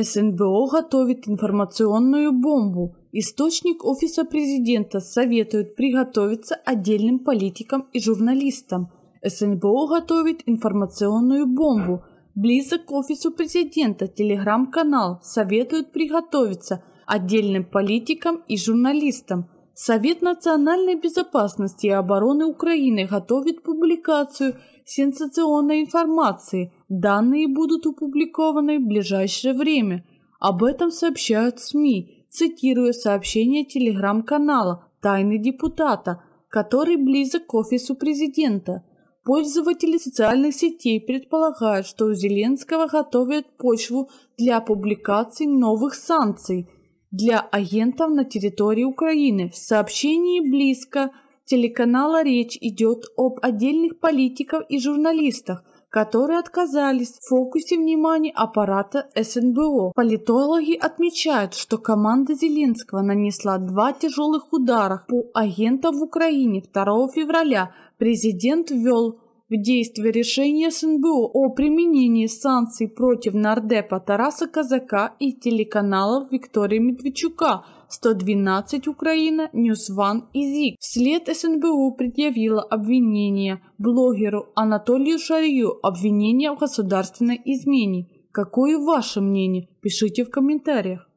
СНБО готовит информационную бомбу. Источник Офиса Президента советует приготовиться отдельным политикам и журналистам. СНБО готовит информационную бомбу. Близок к Офису Президента телеграм-канал советует приготовиться отдельным политикам и журналистам. Совет национальной безопасности и обороны Украины готовит публикацию сенсационной информации. Данные будут опубликованы в ближайшее время. Об этом сообщают СМИ, цитируя сообщение телеграм-канала «Тайны депутата», который близок к офису президента. Пользователи социальных сетей предполагают, что у Зеленского готовят почву для публикации новых санкций для агентов на территории Украины. В сообщении близко – телеканала речь идет об отдельных политиках и журналистах, которые отказались в фокусе внимания аппарата СНБО. Политологи отмечают, что команда Зеленского нанесла два тяжелых удара по агентам в Украине 2 февраля. Президент ввел в действие решение СНГУ о применении санкций против нардепа Тараса Казака и телеканалов Виктория Медведчука 112 Украина, Ньюсван и ЗИК. Вслед СНБУ предъявила обвинение блогеру Анатолию Шарию обвинение в государственной измене. Какое ваше мнение? Пишите в комментариях.